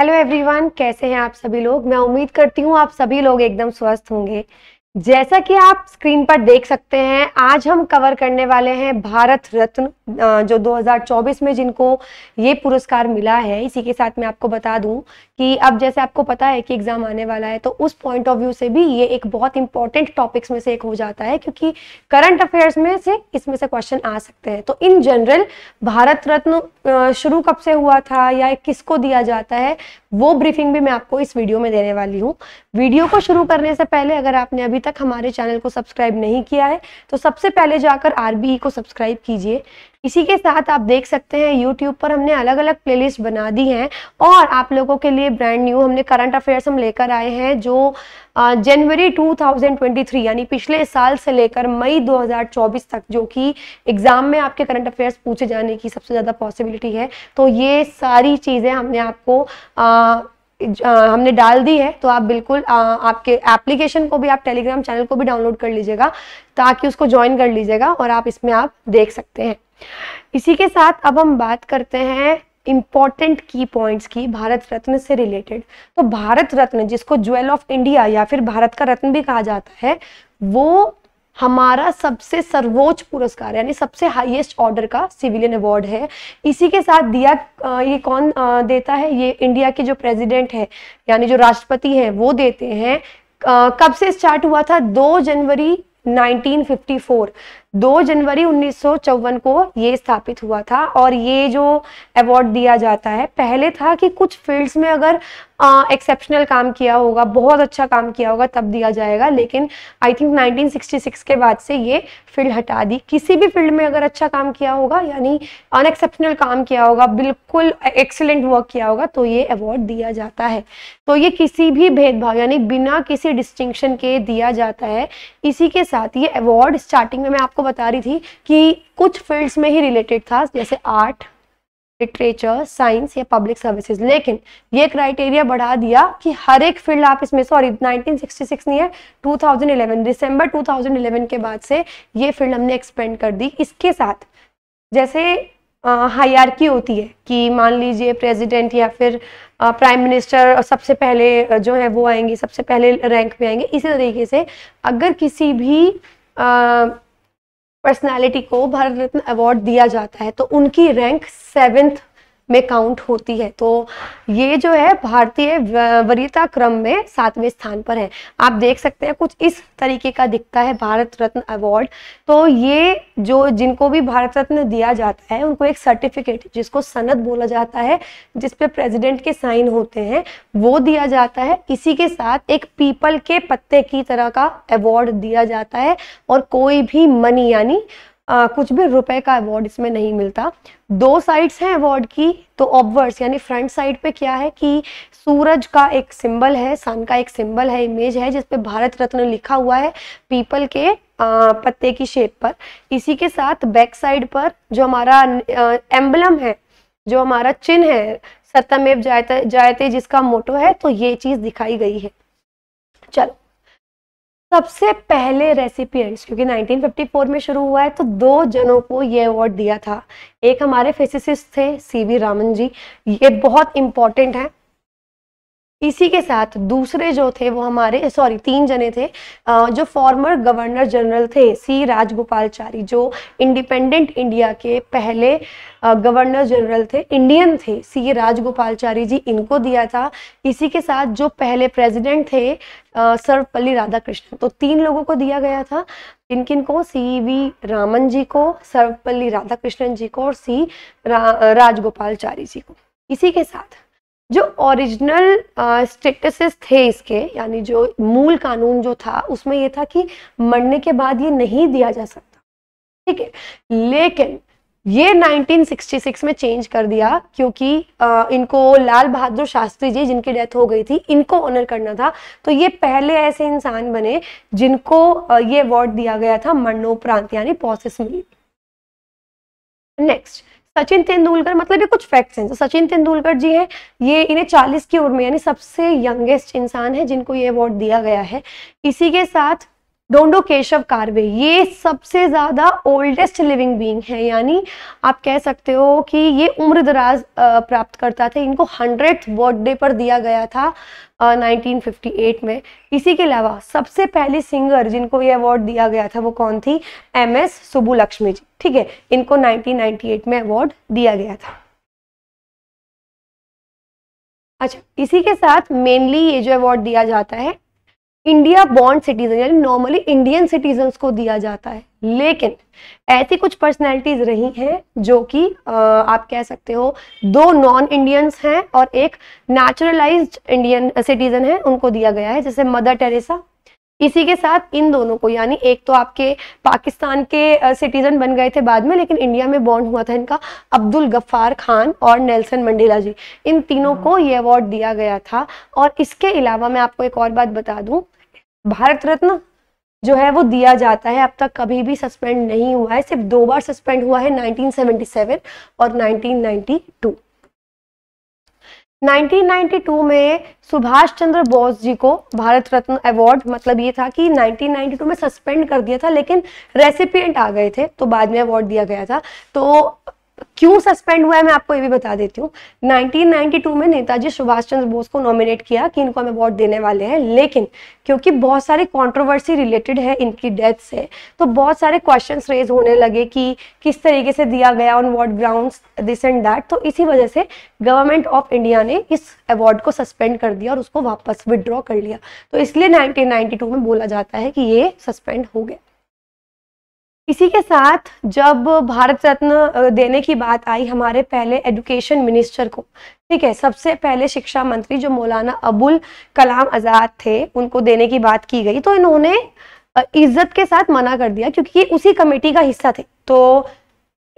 Hello everyone कैसे हैं आप सभी लोग मैं उम्मीद करती हूँ आप सभी लोग एकदम स्वस्थ होंगे जैसा कि आप स्क्रीन पर देख सकते हैं आज हम कवर करने वाले हैं भारत रत्न जो 2024 में जिनको ये पुरस्कार मिला है इसी के साथ मैं आपको बता दूं कि अब जैसे आपको पता है कि एग्जाम आने वाला है तो उस पॉइंट ऑफ व्यू से भी ये एक बहुत इंपॉर्टेंट टॉपिक्स में से एक हो जाता है क्योंकि करंट अफेयर्स में से इसमें से क्वेश्चन आ सकते हैं तो इन जनरल भारत रत्न शुरू कब से हुआ था या किसको दिया जाता है वो ब्रीफिंग भी मैं आपको इस वीडियो में देने वाली हूँ वीडियो को शुरू करने से पहले अगर आपने अभी तक हमारे चैनल को सब्सक्राइब नहीं किया है तो सबसे पहले जाकर आरबीई e को सब्सक्राइब कीजिए इसी के साथ आप देख सकते हैं यूट्यूब पर हमने अलग अलग प्लेलिस्ट बना दी हैं और आप लोगों के लिए ब्रांड न्यू हमने करंट अफेयर्स हम लेकर आए हैं जो जनवरी 2023 यानी पिछले साल से लेकर मई 2024 तक जो कि एग्जाम में आपके करंट अफेयर्स पूछे जाने की सबसे ज़्यादा पॉसिबिलिटी है तो ये सारी चीज़ें हमने आपको आ, हमने डाल दी है तो आप बिल्कुल आ, आपके एप्लीकेशन को भी आप टेलीग्राम चैनल को भी डाउनलोड कर लीजिएगा ताकि उसको ज्वाइन कर लीजिएगा और आप इसमें आप देख सकते हैं इसी के साथ अब हम बात करते हैं इम्पॉर्टेंट की पॉइंट्स की भारत रत्न से रिलेटेड तो भारत रत्न जिसको ज्वेल ऑफ इंडिया या फिर भारत का रत्न भी कहा जाता है वो हमारा सबसे सर्वोच्च पुरस्कार यानी सबसे हाईएस्ट ऑर्डर का सिविलियन अवार्ड है इसी के साथ दिया ये कौन देता है ये इंडिया के जो प्रेसिडेंट है यानी जो राष्ट्रपति हैं वो देते हैं कब से स्टार्ट हुआ था दो जनवरी 1954 दो जनवरी उन्नीस को ये स्थापित हुआ था और ये जो अवार्ड दिया जाता है पहले था कि कुछ फील्ड्स में अगर एक्सेप्शनल काम किया होगा बहुत अच्छा काम किया होगा तब दिया जाएगा लेकिन आई थिंक 1966 के बाद से ये फील्ड हटा दी किसी भी फील्ड में अगर अच्छा काम किया होगा यानी अनएक्सेप्शनल काम किया होगा बिल्कुल एक्सेलेंट वर्क किया होगा तो ये अवार्ड दिया जाता है तो ये किसी भी भेदभाव यानी बिना किसी डिस्टिंक्शन के दिया जाता है इसी के साथ ये अवार्ड स्टार्टिंग में मैं आपको आपको बता रही थी कि कुछ फील्ड्स में ही रिलेटेड था जैसे आर्ट लिटरेचर साइंस या पब्लिक सर्विसेज लेकिन ये क्राइटेरिया बढ़ा दिया कि हर एक फील्ड आप इसमें सॉरी 1966 नहीं है 2011 दिसंबर 2011 के बाद से ये फील्ड हमने एक्सपेंड कर दी इसके साथ जैसे हायरकी होती है कि मान लीजिए प्रेसिडेंट या फिर प्राइम मिनिस्टर सबसे पहले जो है वो आएंगे सबसे पहले रैंक पे आएंगे इसी तरीके से अगर किसी भी आ, पर्सनालिटी को भारत रत्न अवार्ड दिया जाता है तो उनकी रैंक सेवेंथ में काउंट होती है तो ये जो है भारतीय वरीयता क्रम में सातवें स्थान पर है आप देख सकते हैं कुछ इस तरीके का दिखता है भारत रत्न अवार्ड तो ये जो जिनको भी भारत रत्न दिया जाता है उनको एक सर्टिफिकेट जिसको सनद बोला जाता है जिसपे प्रेसिडेंट के साइन होते हैं वो दिया जाता है इसी के साथ एक पीपल के पत्ते की तरह का अवार्ड दिया जाता है और कोई भी मनी यानी आ, कुछ भी रुपए का अवार्ड इसमें नहीं मिलता दो साइड्स हैं अवार्ड की तो ऑब्वर्स यानी फ्रंट साइड पे क्या है कि सूरज का एक सिंबल है सन का एक सिंबल है इमेज है जिसपे भारत रत्न लिखा हुआ है पीपल के आ, पत्ते की शेप पर इसी के साथ बैक साइड पर जो हमारा एम्बलम है जो हमारा चिन्ह है सत्यमेव जायते जायते जिसका मोटो है तो ये चीज दिखाई गई है चलो सबसे पहले रेसिपियंट्स क्योंकि 1954 में शुरू हुआ है तो दो जनों को ये अवार्ड दिया था एक हमारे फिजिसिस्ट थे सी वी रामन जी ये बहुत इंपॉर्टेंट हैं इसी के साथ दूसरे जो थे वो हमारे सॉरी तीन जने थे जो फॉर्मर गवर्नर जनरल थे सी राजगोपालचारी जो इंडिपेंडेंट इंडिया के पहले गवर्नर जनरल थे इंडियन थे सी राजगोपालचारी जी इनको दिया था इसी के साथ जो पहले प्रेसिडेंट थे सर्वपल्ली राधाकृष्णन तो तीन लोगों को दिया गया था किन किन को सी वी रामन जी को सर्वपल्ली राधाकृष्णन जी को और सी रा, राजगोपालचारी जी को इसी के साथ जो ओरिजिनल स्टेटसेस uh, थे इसके यानी जो मूल कानून जो था उसमें ये था कि मरने के बाद ये नहीं दिया जा सकता ठीक है लेकिन ये 1966 में चेंज कर दिया क्योंकि आ, uh, इनको लाल बहादुर शास्त्री जी जिनकी डेथ हो गई थी इनको ऑनर करना था तो ये पहले ऐसे इंसान बने जिनको आ, uh, ये अवार्ड दिया गया था मरणोपरांत यानी पॉसिस मिली नेक्स्ट सचिन तेंदुलकर मतलब ये कुछ फैक्ट्स हैं तो सचिन तेंदुलकर जी हैं ये इन्हें चालीस की उम्र में यानी सबसे यंगेस्ट इंसान है जिनको ये अवार्ड दिया गया है इसी के साथ डोंडो केशव कार्वे ये सबसे ज़्यादा ओल्डेस्ट लिविंग बीइंग है यानी आप कह सकते हो कि ये उम्र दराज प्राप्त करता था इनको हंड्रेड बर्थडे पर दिया गया था आ, 1958 में इसी के अलावा सबसे पहली सिंगर जिनको ये अवार्ड दिया गया था वो कौन थी एम एस सुबुलक्ष्मी जी ठीक है इनको 1998 में अवार्ड दिया गया था अच्छा इसी के साथ मेनली ये जो अवार्ड दिया जाता है इंडिया बॉन्ड सिटीजन यानी नॉर्मली इंडियन सिटीजन को दिया जाता है लेकिन ऐसी कुछ पर्सनैलिटीज रही हैं जो कि आप कह सकते हो दो नॉन इंडियंस हैं और एक नेचुरलाइज्ड इंडियन सिटीजन है उनको दिया गया है जैसे मदर टेरेसा इसी के साथ इन दोनों को यानी एक तो आपके पाकिस्तान के सिटीजन बन गए थे बाद में लेकिन इंडिया में बॉन्ड हुआ था इनका अब्दुल गफ्फार खान और नेल्सन मंडेला जी इन तीनों हाँ। को ये अवार्ड दिया गया था और इसके अलावा मैं आपको एक और बात बता दूं भारत रत्न जो है वो दिया जाता है अब तक कभी भी सस्पेंड नहीं हुआ है सिर्फ दो बार सस्पेंड हुआ है 1977 और 1992 1992 में सुभाष चंद्र बोस जी को भारत रत्न अवार्ड मतलब ये था कि 1992 में सस्पेंड कर दिया था लेकिन रेसिपिएंट आ गए थे तो बाद में अवार्ड दिया गया था तो क्यों सस्पेंड हुआ है मैं आपको ये भी बता देती हूँ 1992 में नेताजी सुभाष चंद्र बोस को नॉमिनेट किया कि इनको हमें अवार्ड देने वाले हैं लेकिन क्योंकि बहुत सारे कंट्रोवर्सी रिलेटेड है इनकी डेथ से तो बहुत सारे क्वेश्चंस रेज होने लगे कि किस तरीके से दिया गया on what ground this and that तो इसी वजह से गवर्नमेंट ऑफ इंडिया ने इस अवार्ड को सस्पेंड कर दिया और उसको वापस विदड्रॉ कर लिया तो इसलिए नाइनटीन में बोला जाता है कि ये सस्पेंड हो गया इसी के साथ जब भारत रत्न देने की बात आई हमारे पहले एजुकेशन मिनिस्टर को ठीक है सबसे पहले शिक्षा मंत्री जो मौलाना अबुल कलाम आज़ाद थे उनको देने की बात की गई तो इन्होंने इज्जत के साथ मना कर दिया क्योंकि ये उसी कमेटी का हिस्सा थे तो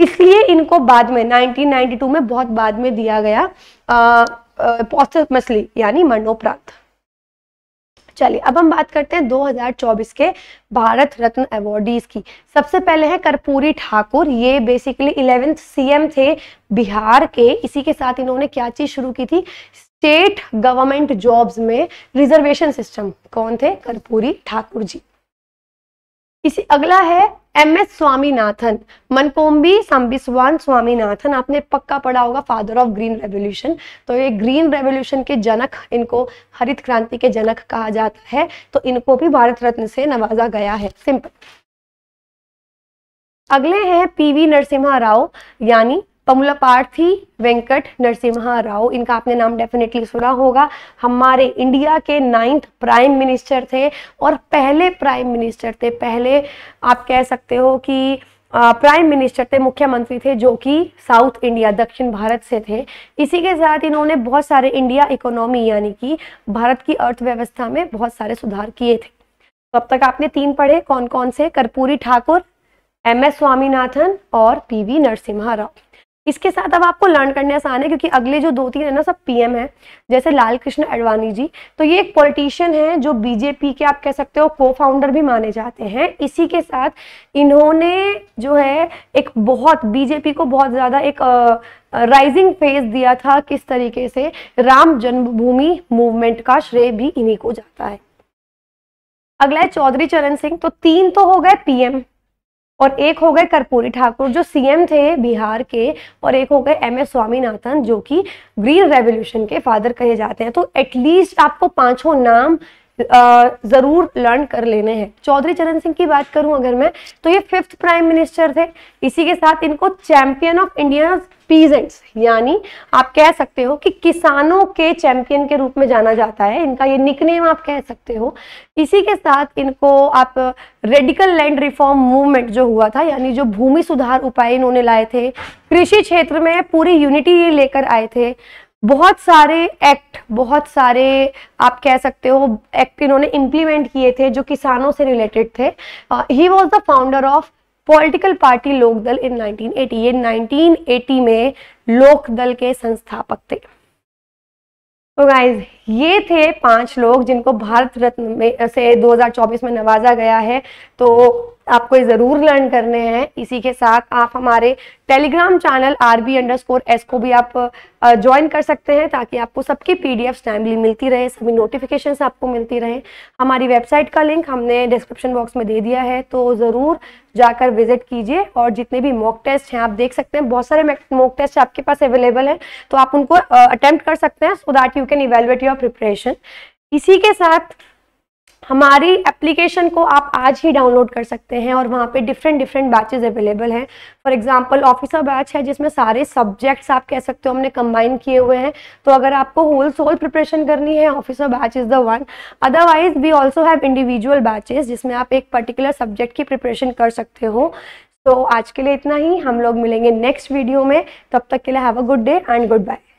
इसलिए इनको बाद में 1992 में बहुत बाद में दिया गया अः मछली यानी मरणोपरांत चलिए अब हम बात करते हैं 2024 के भारत रत्न अवार्डीज की सबसे पहले हैं कर्पूरी ठाकुर ये बेसिकली इलेवेंथ सीएम थे बिहार के इसी के साथ इन्होंने क्या चीज शुरू की थी स्टेट गवर्नमेंट जॉब्स में रिजर्वेशन सिस्टम कौन थे कर्पूरी ठाकुर जी इसी अगला है एम एस स्वामीनाथन मनकोम्बी सांबिस्वान स्वामीनाथन आपने पक्का पढ़ा होगा फादर ऑफ ग्रीन रेवोल्यूशन तो ये ग्रीन रेवोल्यूशन के जनक इनको हरित क्रांति के जनक कहा जाता है तो इनको भी भारत रत्न से नवाजा गया है सिंपल अगले हैं पीवी नरसिम्हा राव यानी पमुलापार्थी वेंकट नरसिम्हा राव इनका आपने नाम डेफिनेटली सुना होगा हमारे इंडिया के नाइन्थ प्राइम मिनिस्टर थे और पहले प्राइम मिनिस्टर थे पहले आप कह सकते हो कि प्राइम मिनिस्टर थे मुख्यमंत्री थे जो कि साउथ इंडिया दक्षिण भारत से थे इसी के साथ इन्होंने बहुत सारे इंडिया इकोनॉमी यानी कि भारत की अर्थव्यवस्था में बहुत सारे सुधार किए थे तो अब तक आपने तीन पढ़े कौन कौन से कर्पूरी ठाकुर एम एस स्वामीनाथन और पी वी नरसिम्हा राव इसके साथ अब आपको लर्न करने आसान है क्योंकि अगले जो दो तीन है ना सब पीएम है जैसे लाल कृष्ण अडवाणी जी तो ये एक पॉलिटिशियन है जो बीजेपी के आप कह सकते हो को फाउंडर भी माने जाते हैं इसी के साथ इन्होंने जो है एक बहुत बीजेपी को बहुत ज़्यादा एक आ, राइजिंग फेज दिया था किस तरीके से राम जन्मभूमि मूवमेंट का श्रेय भी इन्हीं को जाता है अगला है चौधरी चरण सिंह तो तीन तो हो गए पीएम और एक हो गए कर्पूरी ठाकुर जो सीएम थे बिहार के और एक हो गए एम एस स्वामीनाथन जो कि ग्रीन रेवोल्यूशन के फादर कहे जाते हैं तो एटलीस्ट आपको पांचों नाम ज़रूर लर्न कर लेने हैं चौधरी चरण सिंह की बात करूं अगर मैं तो ये फिफ्थ प्राइम मिनिस्टर थे इसी के साथ इनको चैंपियन ऑफ इंडिया पीजेंट्स यानी आप कह सकते हो कि किसानों के चैंपियन के रूप में जाना जाता है इनका ये निकनेम आप कह सकते हो इसी के साथ इनको आप रेडिकल लैंड रिफॉर्म मूवमेंट जो हुआ था यानी जो भूमि सुधार उपाय इन्होंने लाए थे कृषि क्षेत्र में पूरी यूनिटी ये लेकर आए थे बहुत सारे एक्ट बहुत सारे आप कह सकते हो एक्ट इन्होंने इम्प्लीमेंट किए थे जो किसानों से रिलेटेड थे ही was the founder of political party Lokdal in 1980 ये 1980 में लोकदल के संस्थापक थे तो गाइज ये थे पांच लोग जिनको भारत रत्न में से 2024 में नवाजा गया है तो आपको ये ज़रूर लर्न करने हैं इसी के साथ आप हमारे Telegram channel R B underscore S को भी आप ज्वाइन कर सकते हैं ताकि आपको सबकी पी डी एफ टाइमली मिलती रहे सभी नोटिफिकेशन आपको मिलती रहे हमारी वेबसाइट का लिंक हमने डिस्क्रिप्शन बॉक्स में दे दिया है तो ज़रूर जाकर विजिट कीजिए और जितने भी मॉक टेस्ट हैं आप देख सकते हैं बहुत सारे मॉक टेस्ट आपके पास अवेलेबल हैं तो आप उनको अटैम्प्ट कर सकते हैं so that you can evaluate your preparation इसी के साथ हमारी एप्लीकेशन को आप आज ही डाउनलोड कर सकते हैं और वहाँ पे डिफरेंट डिफरेंट बैचेस अवेलेबल हैं फॉर एग्जांपल ऑफिसर बैच है जिसमें सारे सब्जेक्ट्स आप कह सकते हो हमने कंबाइन किए हुए हैं तो अगर आपको होल सोल प्रिपरेशन करनी है officer batch is the one otherwise we also have individual batches जिसमें आप एक पर्टिकुलर सब्जेक्ट की प्रिपरेशन कर सकते हो तो आज के लिए इतना ही हम लोग मिलेंगे नेक्स्ट वीडियो में तब तक के लिए have a good day and good bye